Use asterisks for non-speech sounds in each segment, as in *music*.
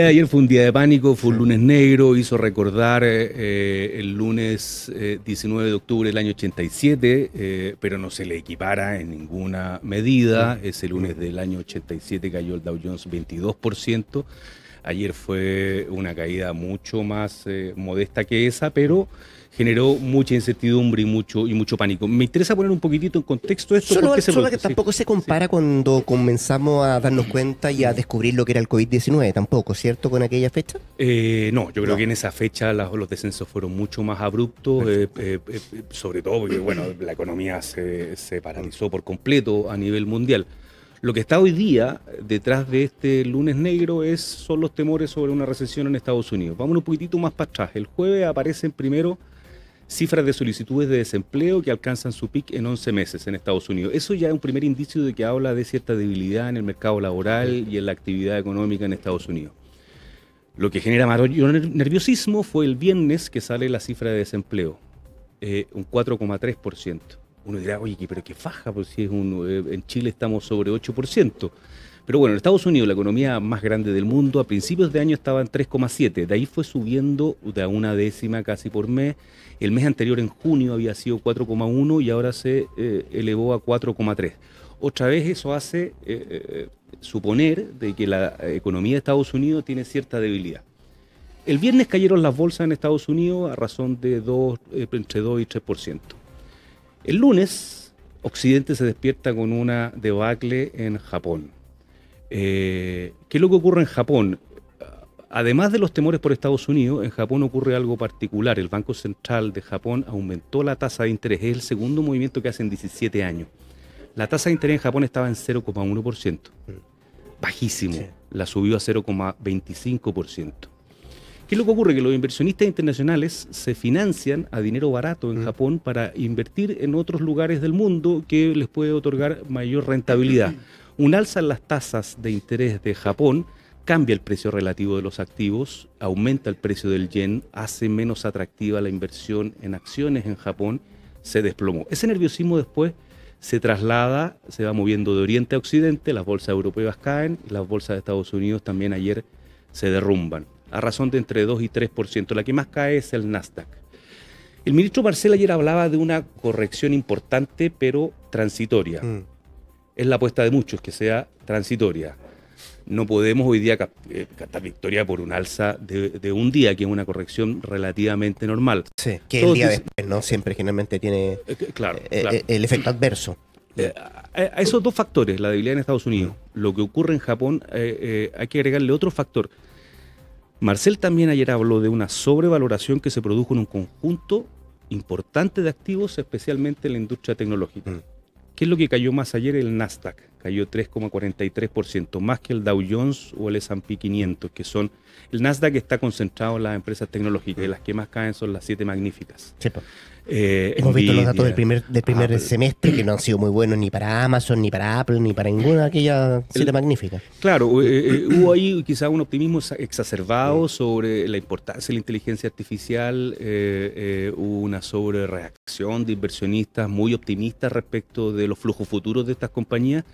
ayer fue un día de pánico, fue un lunes negro, hizo recordar eh, eh, el lunes 19 eh, de octubre del año 87, pero no se le equipara en ninguna medida. Ese lunes del año 87 cayó el Dow Jones 22%. Ayer fue una caída mucho más modesta que esa, pero generó mucha incertidumbre y mucho, y mucho pánico. Me interesa poner un poquitito en contexto esto. Solo, que tampoco se compara cuando comenzamos a darnos cuenta y a descubrir lo que era el COVID-19, tampoco, ¿cierto? Con aquella fecha. Eh, no, yo creo que en esa fecha los descensos fueron mucho más abruptos, eh, eh, sobre todo porque bueno, la economía se, paralizó por completo a nivel mundial. Lo que está hoy día detrás de este lunes negro es, son los temores sobre una recesión en Estados Unidos. Vamos un poquitito más para atrás. El jueves aparecen primero cifras de solicitudes de desempleo que alcanzan su pic en 11 meses en Estados Unidos. Eso ya es un primer indicio de que habla de cierta debilidad en el mercado laboral y en la actividad económica en Estados Unidos. Lo que genera mayor nerviosismo fue el viernes que sale la cifra de desempleo, eh, un 4,3%. Uno dirá, oye, pero qué faja, porque si eh, en Chile estamos sobre 8%. Pero bueno, en Estados Unidos, la economía más grande del mundo, a principios de año estaba en 3,7, de ahí fue subiendo de una décima casi por mes. El mes anterior, en junio, había sido 4,1 y ahora se eh, elevó a 4,3. Otra vez eso hace eh, eh, suponer de que la economía de Estados Unidos tiene cierta debilidad. El viernes cayeron las bolsas en Estados Unidos a razón de entre 2 y 3%. El lunes, Occidente se despierta con una debacle en Japón. Eh, ¿Qué es lo que ocurre en Japón? Además de los temores por Estados Unidos, en Japón ocurre algo particular. El Banco Central de Japón aumentó la tasa de interés. Es el segundo movimiento que hace en 17 años. La tasa de interés en Japón estaba en 0,1%. Bajísimo. La subió a 0,25%. ¿Qué es lo que ocurre? Que los inversionistas internacionales se financian a dinero barato en mm. Japón para invertir en otros lugares del mundo que les puede otorgar mayor rentabilidad. *clears throat* Un alza en las tasas de interés de Japón cambia el precio relativo de los activos, aumenta el precio del yen, hace menos atractiva la inversión en acciones en Japón, se desplomó. Ese nerviosismo después se traslada, se va moviendo de oriente a occidente, las bolsas europeas caen y las bolsas de Estados Unidos también ayer se derrumban, a razón de entre 2 y 3%. La que más cae es el Nasdaq. El ministro Marcel ayer hablaba de una corrección importante pero transitoria. Mm es la apuesta de muchos, que sea transitoria. No podemos hoy día eh, captar victoria por un alza de, un día, que es una corrección relativamente normal. que el día después, ¿no? Siempre generalmente tiene eh, claro, eh, el efecto adverso. a, esos dos factores, la debilidad en Estados Unidos, lo que ocurre en Japón, hay que agregarle otro factor. Marcel también ayer habló de una sobrevaloración que se produjo en un conjunto importante de activos, especialmente en la industria tecnológica. Mm. ¿Qué es lo que cayó más ayer? El Nasdaq cayó 3,43%, más que el Dow Jones o el S&P 500, que son... El Nasdaq está concentrado en las empresas tecnológicas y las que más caen son las siete magníficas. Eh, Hemos visto los datos del primer, del primer ah, semestre que no han sido muy buenos ni para Amazon, ni para Apple, ni para ninguna de aquellas siete magníficas. Claro, eh, eh, hubo ahí quizá un optimismo exacerbado sobre la importancia de la inteligencia artificial, hubo una sobrereacción de inversionistas muy optimistas respecto de los flujos futuros de estas compañías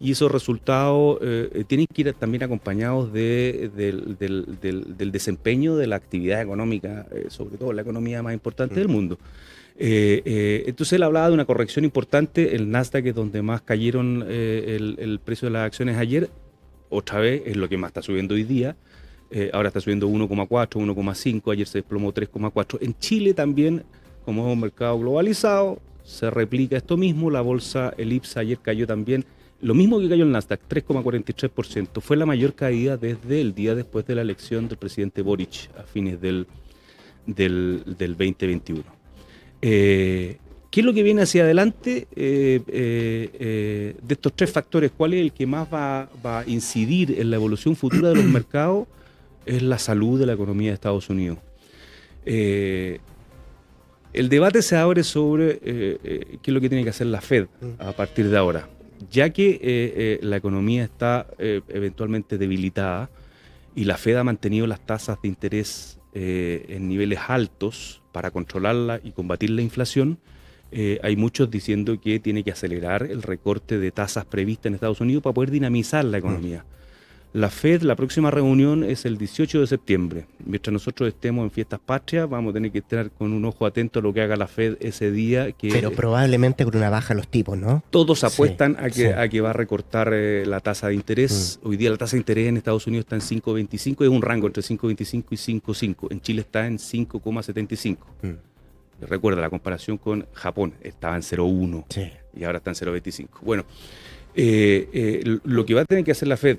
y esos resultados eh, eh, tienen que ir también acompañados de, del, desempeño de la actividad económica, eh, sobre todo la economía más importante mm. del mundo. entonces él hablaba de una corrección importante, el Nasdaq es donde más cayeron el, el, precio de las acciones ayer, otra vez es lo que más está subiendo hoy día, ahora está subiendo 1,4, 1,5, ayer se desplomó 3,4. En Chile también, como es un mercado globalizado, se replica esto mismo, la bolsa elipsa ayer cayó también lo mismo que cayó el Nasdaq, 3,43%, fue la mayor caída desde el día después de la elección del presidente Boric a fines del, 2021. Eh, ¿Qué es lo que viene hacia adelante eh, eh, de estos tres factores? ¿Cuál es el que más va, va, a incidir en la evolución futura de los mercados? Es la salud de la economía de Estados Unidos. el debate se abre sobre qué es lo que tiene que hacer la Fed a partir de ahora ya que eh, eh, la economía está eh, eventualmente debilitada y la Fed ha mantenido las tasas de interés en niveles altos para controlarla y combatir la inflación, hay muchos diciendo que tiene que acelerar el recorte de tasas previstas en Estados Unidos para poder dinamizar la economía. Mm. La FED, la próxima reunión es el 18 de septiembre. Mientras nosotros estemos en fiestas patrias, vamos a tener que estar con un ojo atento a lo que haga la FED ese día. Pero probablemente con una baja los tipos, ¿no? Todos apuestan a, que, a que va a recortar eh, la tasa de interés. Mm. Hoy día la tasa de interés en Estados Unidos está en 5,25, es un rango entre 5,25 y 5,5. En Chile está en 5,75. Mm. Recuerda la comparación con Japón, estaba en 0,1 y ahora está en 0,25. Bueno, eh, eh, lo que va a tener que hacer la Fed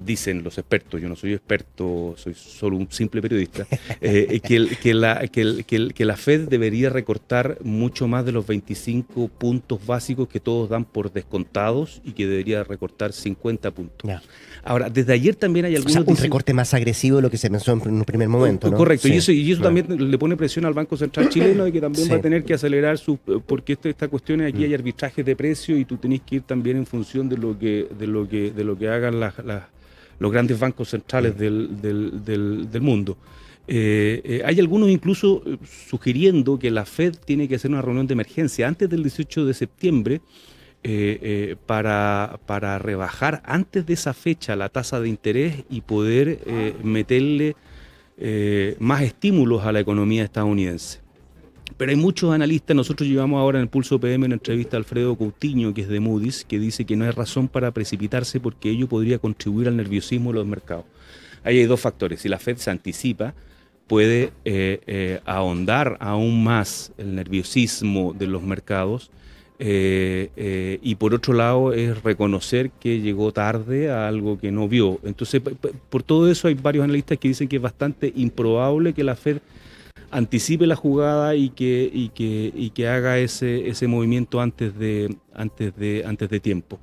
dicen los expertos, yo no soy experto, soy solo un simple periodista, *laughs* eh, que, la, que, la, Fed debería recortar mucho más de los 25 puntos básicos que todos dan por descontados y que debería recortar 50 puntos. Ahora, desde ayer también hay algún. un recorte más agresivo de lo que se pensó en un primer momento, ¿no? Correcto, y eso, y también le pone presión al Banco Central chileno de que también va a tener que acelerar su... Eh, porque este, esta, cuestión es aquí mm. hay arbitrajes de precio y tú tenés que ir también en función de lo que, de lo que, de lo que hagan las los grandes bancos centrales mm. del, mundo. Eh, eh, hay algunos incluso eh, sugiriendo que la Fed tiene que hacer una reunión de emergencia antes del 18 de septiembre para, rebajar antes de esa fecha la tasa de interés y poder meterle más estímulos a la economía estadounidense. Pero hay muchos analistas, nosotros llevamos ahora en el Pulso PM una entrevista a Alfredo Coutinho, que es de Moody's, que dice que no hay razón para precipitarse porque ello podría contribuir al nerviosismo de los mercados. Ahí hay dos factores. Si la Fed se anticipa, puede eh, eh, ahondar aún más el nerviosismo de los mercados. Eh, y por otro lado es reconocer que llegó tarde a algo que no vio. Entonces, por todo eso hay varios analistas que dicen que es bastante improbable que la Fed anticipe la jugada y que, y que, que haga ese, movimiento antes de, tiempo.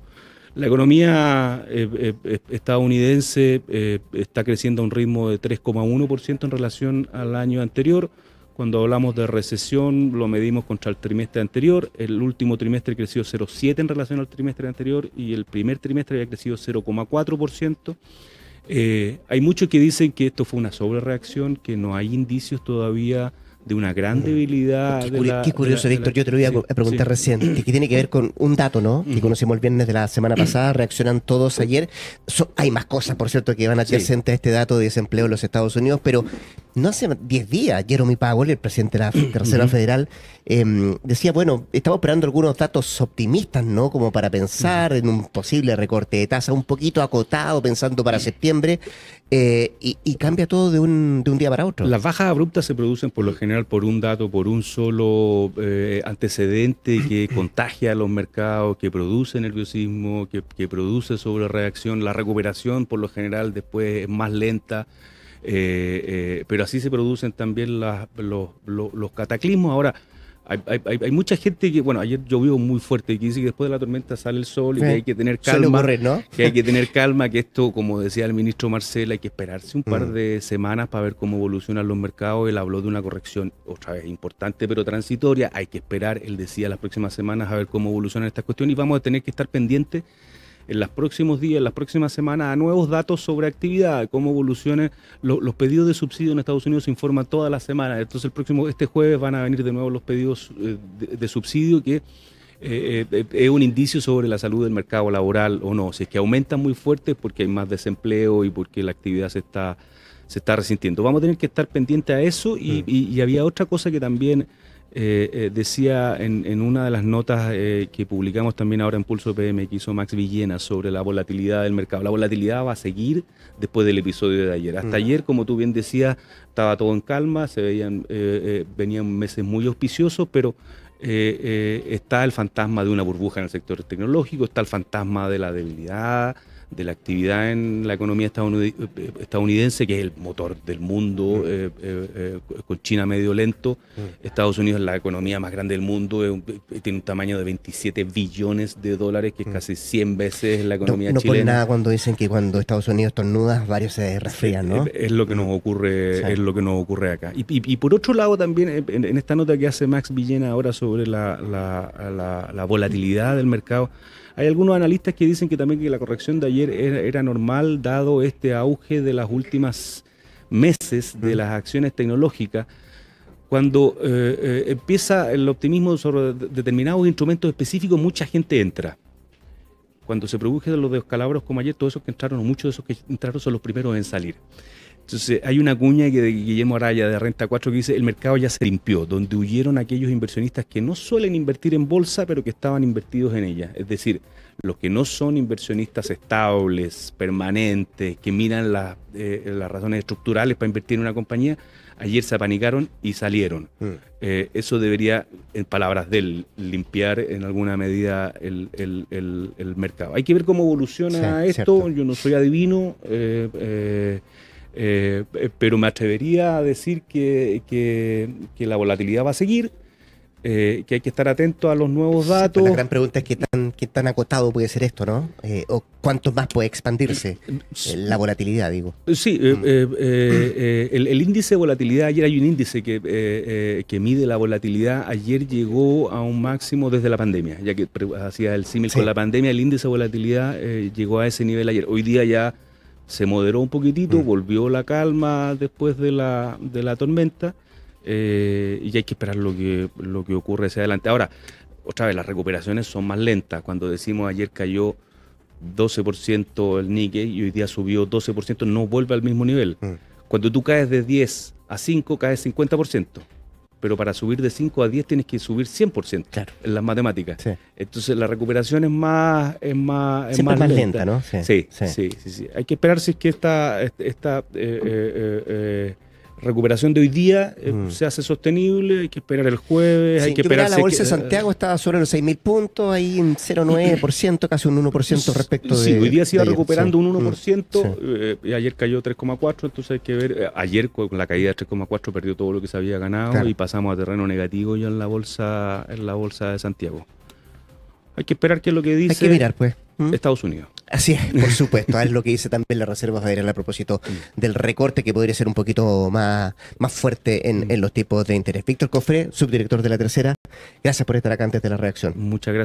La economía eh, eh, estadounidense eh, está creciendo a un ritmo de 3,1% en relación al año anterior. Cuando hablamos de recesión, lo medimos contra el trimestre anterior. El último trimestre creció 0,7% en relación al trimestre anterior y el primer trimestre había crecido 0,4%. Eh, hay muchos que dicen que esto fue una sobrereacción, que no hay indicios todavía de una gran debilidad. Qué, curioso, Víctor, yo te lo voy a preguntar recién, que tiene que ver con un dato, ¿no? Que conocimos el viernes de la semana pasada, reaccionan todos ayer. hay más cosas, por cierto, que van a sí. a este dato de desempleo en los Estados Unidos, pero no hace 10 días, Jeremy Powell, el presidente de la tercera *clears throat* Federal, em, decía, bueno, estamos esperando algunos datos optimistas, ¿no? Como para pensar en un posible recorte de tasa, un poquito acotado, pensando para septiembre, eh, y, cambia todo de un, de un, día para otro. Las bajas abruptas se producen por lo general por un dato, por un solo eh, antecedente que *clears throat* contagia a los mercados, que produce nerviosismo, que, produce sobre reacción. La recuperación por lo general después es más lenta. Eh, eh, pero así se producen también los, cataclismos. Ahora, hay, mucha gente que, bueno, ayer llovió muy fuerte y que dice que después de la tormenta sale el sol y que hay que tener calma. Que hay que tener calma, que esto, como decía el ministro Marcela, hay que esperarse un par mm. de semanas para ver cómo evolucionan los mercados. Él habló de una corrección, otra vez, importante pero transitoria. Hay que esperar, él decía, las próximas semanas a ver cómo evolucionan estas cuestiones y vamos a tener que estar pendientes en los próximos días, en las próximas semanas, a nuevos datos sobre actividad, cómo evolucionan los pedidos de subsidio en Estados Unidos se informan todas las semanas. Entonces el próximo, este jueves van a venir de nuevo los pedidos eh, de, subsidio que eh, eh, es un indicio sobre la salud del mercado laboral o no. Si es que aumenta muy fuerte porque hay más desempleo y porque la actividad se está, se está resintiendo. Vamos a tener que estar pendiente a eso y mm. había otra cosa que también eh, eh, decía en, una de las notas eh, que publicamos también ahora en Pulso PM que hizo Max Villena sobre la volatilidad del mercado. La volatilidad va a seguir después del episodio de ayer. Hasta ayer, como tú bien decías, estaba todo en calma, se veían, venían meses muy auspiciosos, pero está el fantasma de una burbuja en el sector tecnológico, está el fantasma de la debilidad de la actividad en la economía eh, estadounidense, que es el motor del mundo, mm. eh, eh, con China medio lento. Mm. Estados Unidos es la economía más grande del mundo, tiene un tamaño de 27 billones de dólares, que es mm. casi 100 veces la economía no, no chilena. No pone nada cuando dicen que cuando Estados Unidos tornuda, varios se resfrían, ¿no? Es, lo que nos ocurre, es lo que nos ocurre acá. Y, por otro lado también, en, esta nota que hace Max Villena ahora sobre la, la, la volatilidad del mercado, hay algunos analistas que dicen que también que la corrección de ayer era, normal dado este auge de las últimas meses de las acciones tecnológicas, cuando eh, eh, empieza el optimismo sobre determinados instrumentos específicos, mucha gente entra. Cuando se produce los descalabros como ayer, todos esos que entraron, muchos de esos que entraron son los primeros en salir. Entonces, hay una cuña de Guillermo Araya de Renta 4 que dice, el mercado ya se limpió, donde huyeron aquellos inversionistas que no suelen invertir en bolsa, pero que estaban invertidos en ella. Es decir, los que no son inversionistas estables, permanentes, que miran eh, las razones estructurales para invertir en una compañía, ayer se apanicaron y salieron. Mm. Eh, eso debería, en palabras de él, limpiar en alguna medida el, mercado. Hay que ver cómo evoluciona esto, yo no soy adivino. Eh, eh eh, pero me atrevería a decir que, que, la volatilidad va a seguir, eh, que hay que estar atento a los nuevos pues, datos. la gran pregunta es qué tan, tan acotado puede ser esto, ¿no? Eh, o cuánto más puede expandirse la volatilidad, digo. Sí, mm. el, índice de volatilidad, ayer hay un índice que, mide la volatilidad, ayer llegó a un máximo desde la pandemia, ya que hacía el símil con la pandemia, el índice de volatilidad llegó a ese nivel ayer. Hoy día ya se moderó un poquitito, mm. volvió la calma después de la, de la tormenta eh, y hay que esperar lo que, lo que ocurre hacia adelante. Ahora, otra vez, las recuperaciones son más lentas. Cuando decimos ayer cayó 12% el Nikkei y hoy día subió 12%, no vuelve al mismo nivel. Mm. Cuando tú caes de 10 a 5, caes 50% pero para subir de 5 a 10 tienes que subir 100% claro. en las matemáticas. Entonces la recuperación es más es más, es más, lenta. ¿no? Sí sí, sí Hay que esperar si es que esta, esta eh, eh, eh, recuperación de hoy día eh, mm. se hace sostenible, hay que esperar el jueves, hay que esperar. La bolsa de Santiago eh, estaba sobre los 6.000 puntos, ahí en 0,9%, casi un 1% respecto de. Sí, hoy día se iba recuperando un 1%, y mm, eh, ayer cayó 3,4%, entonces hay que ver. ayer con la caída de 3,4% perdió todo lo que se había ganado y pasamos a terreno negativo ya en la bolsa, en la bolsa de Santiago. Hay que esperar qué es lo que dice. Hay que mirar, pues. Mm. Estados Unidos. Así es, por *laughs* supuesto. es lo que dice también la Reserva Federal a propósito mm. del recorte que podría ser un poquito más, más fuerte en, mm. en los tipos de interés. Víctor Cofre, subdirector de la Tercera, gracias por estar acá antes de la reacción. Muchas gracias.